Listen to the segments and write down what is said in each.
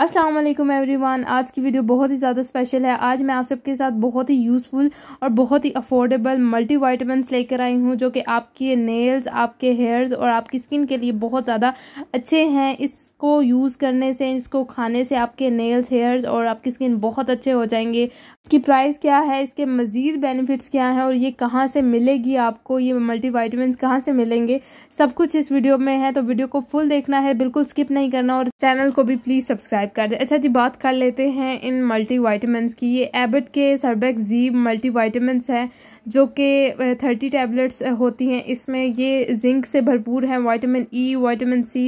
अस्सलाम वालेकुम एवरीवन आज की वीडियो बहुत ही ज़्यादा स्पेशल है आज मैं आप सबके साथ बहुत ही यूज़फुल और बहुत ही अफोर्डेबल मल्टी वाइटमिनस लेकर आई हूँ जो कि आपके नेल्स आपके हेयर्स और आपकी स्किन के लिए बहुत ज़्यादा अच्छे हैं इसको यूज़ करने से इसको खाने से आपके नेल्स हेयर्स और आपकी स्किन बहुत अच्छे हो जाएंगे इसकी प्राइस क्या है इसके मज़ीद बेनिफिट्स क्या हैं और ये कहाँ से मिलेगी आपको ये मल्टी वाइटमिन कहाँ से मिलेंगे सब कुछ इस वीडियो में है तो वीडियो को फुल देखना है बिल्कुल स्किप नहीं करना और चैनल को भी प्लीज़ सब्सक्राइब बात कर अच्छा जी बात कर लेते हैं इन वाइटामिन की ये एबट के सरबैक जी मल्टीविटामिन है जो कि थर्टी टैबलेट्स होती हैं इसमें ये जिंक से भरपूर हैं vitamin E vitamin C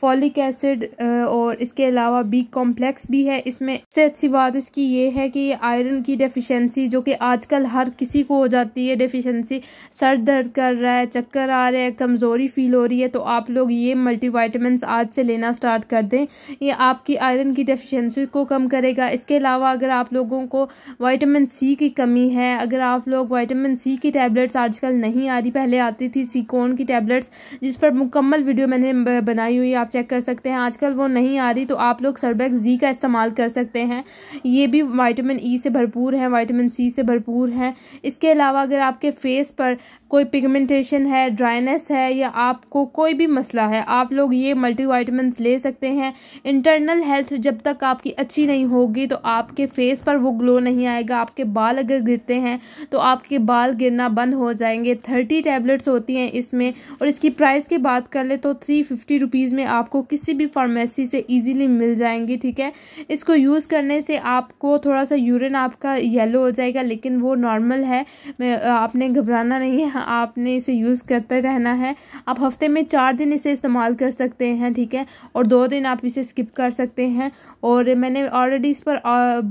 folic acid और इसके अलावा बी कॉम्प्लेक्स भी है इसमें सबसे अच्छी बात इसकी ये है कि ये आयरन की डेफिशिएंसी जो कि आजकल हर किसी को हो जाती है डेफिशिएंसी सर दर्द कर रहा है चक्कर आ रहा है कमज़ोरी फील हो रही है तो आप लोग ये मल्टीवाइटमिन आज से लेना स्टार्ट कर दें ये आपकी आयरन की डेफिशेंसी को कम करेगा इसके अलावा अगर आप लोगों को वाइटामिन सी की कमी है अगर आप लोग वाइटामिन सी की टैबलेट्स आजकल नहीं आ रही पहले आती थी सीकोन की टैबलेट्स जिस पर मुकम्मल वीडियो मैंने बनाई हुई आप आप चेक कर सकते हैं आजकल वो नहीं आ रही तो आप लोग सरबैक जी का इस्तेमाल कर सकते हैं ये भी वाइटामिन ई e से भरपूर है वाइटामिन सी से भरपूर है इसके अलावा अगर आपके फेस पर कोई पिगमेंटेशन है ड्राइनेस है या आपको कोई भी मसला है आप लोग ये मल्टी ले सकते हैं इंटरनल हेल्थ जब तक आपकी अच्छी नहीं होगी तो आपके फेस पर वो ग्लो नहीं आएगा आपके बाल अगर गिरते हैं तो आपके बाल गिरना बंद हो जाएंगे थर्टी टैबलेट्स होती हैं इसमें और इसकी प्राइस की बात कर ले तो थ्री फिफ्टी रुपीज़ में आप आपको किसी भी फार्मेसी से ईजिली मिल जाएंगी ठीक है इसको यूज़ करने से आपको थोड़ा सा यूरिन आपका येलो हो जाएगा लेकिन वो नॉर्मल है आपने घबराना नहीं है हाँ, आपने इसे यूज़ करते रहना है आप हफ्ते में चार दिन इसे इस्तेमाल कर सकते हैं ठीक है और दो दिन आप इसे स्किप कर सकते हैं और मैंने ऑलरेडी इस पर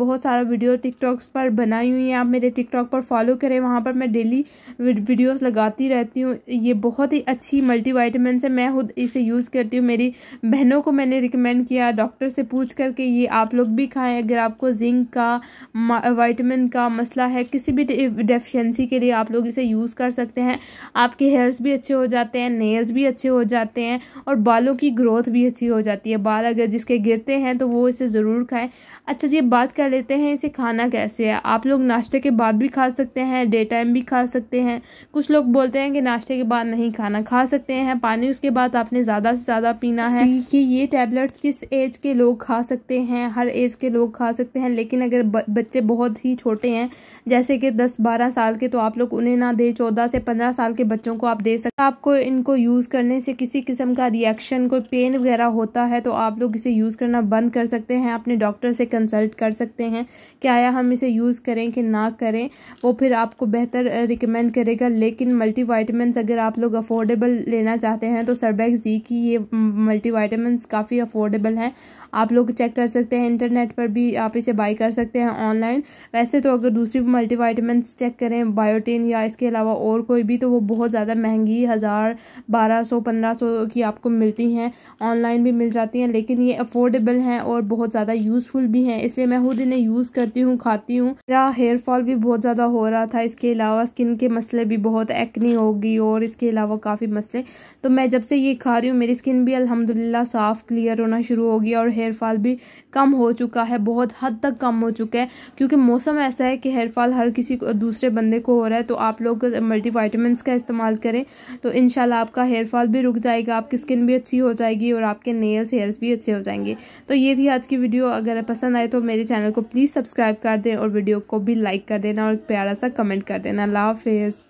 बहुत सारा वीडियो टिकटॉक्स पर बनाई हुई है आप मेरे टिकटॉक पर फॉलो करें वहाँ पर मैं डेली वीडियोज़ लगाती रहती हूँ ये बहुत ही अच्छी वाइटमिन से मैं खुद इसे यूज़ करती हूँ मेरी बहनों को मैंने रिकमेंड किया डॉक्टर से पूछ करके ये आप लोग भी खाएँ अगर आपको जिंक का वाइटमिन का मसला है किसी भी डेफिशिएंसी के लिए आप लोग इसे यूज़ कर सकते हैं आपके हेयर्स भी अच्छे हो जाते हैं नेल्स भी अच्छे हो जाते हैं और बालों की ग्रोथ भी अच्छी हो जाती है बाल अगर जिसके गिरते हैं तो वो इसे ज़रूर खाएँ अच्छा जी बात कर लेते हैं इसे खाना कैसे है आप लोग नाश्ते के बाद भी खा सकते हैं डे टाइम भी खा सकते हैं कुछ लोग बोलते हैं कि नाश्ते के बाद नहीं खाना खा सकते हैं पानी उसके बाद आपने ज़्यादा से ज़्यादा पीना है कि ये टैबलेट्स किस एज के लोग खा सकते हैं हर एज के लोग खा सकते हैं लेकिन अगर बच्चे बहुत ही छोटे हैं जैसे कि दस बारह साल के तो आप लोग उन्हें ना दें चौदह से पंद्रह साल के बच्चों को आप दे सकते आपको इनको यूज़ करने से किसी किस्म का रिएक्शन कोई पेन वगैरह होता है तो आप लोग इसे यूज़ करना बंद कर सकते हैं अपने डॉक्टर से कंसल्ट कर सकते हैं कि आया हम इसे यूज़ करें कि ना करें वो फिर आपको बेहतर रिकमेंड करेगा लेकिन मल्टी अगर आप लोग अफोर्डेबल लेना चाहते हैं तो सरबैक्स जी की ये मल्टीविटामिन काफ़ी अफोर्डेबल हैं आप लोग चेक कर सकते हैं इंटरनेट पर भी आप इसे बाई कर सकते हैं ऑनलाइन वैसे तो अगर दूसरी मल्टीविटामिन चेक करें बायोटिन या इसके अलावा और कोई भी तो वो बहुत ज़्यादा महंगी हज़ार बारह सौ पंद्रह सौ की आपको मिलती हैं ऑनलाइन भी मिल जाती हैं लेकिन ये अफोर्डेबल हैं और बहुत ज़्यादा यूज़फुल भी हैं इसलिए मैं खुद इन्हें यूज़ करती हूँ खाती हूँ मेरा हेयर फॉल भी बहुत ज़्यादा हो रहा था इसके अलावा स्किन के मसले भी बहुत एक्नी होगी और इसके अलावा काफ़ी मसले तो मैं जब से ये खा रही हूँ मेरी स्किन भी अलहमद अलहमदिल्ला साफ क्लियर होना शुरू हो गया और हेयर फॉल भी कम हो चुका है बहुत हद तक कम हो चुका है क्योंकि मौसम ऐसा है कि हेयर फॉल हर किसी दूसरे बंदे को हो रहा है तो आप लोग मल्टी का इस्तेमाल करें तो इन आपका हेयर फॉल भी रुक जाएगा आपकी स्किन भी अच्छी हो जाएगी और आपके नेल्स हेयर्स भी अच्छे हो जाएंगे तो ये थी आज की वीडियो अगर पसंद आए तो मेरे चैनल को प्लीज़ सब्सक्राइब कर दें और वीडियो को भी लाइक कर देना और प्यारा सा कमेंट कर देना अल्लाह हाफिज़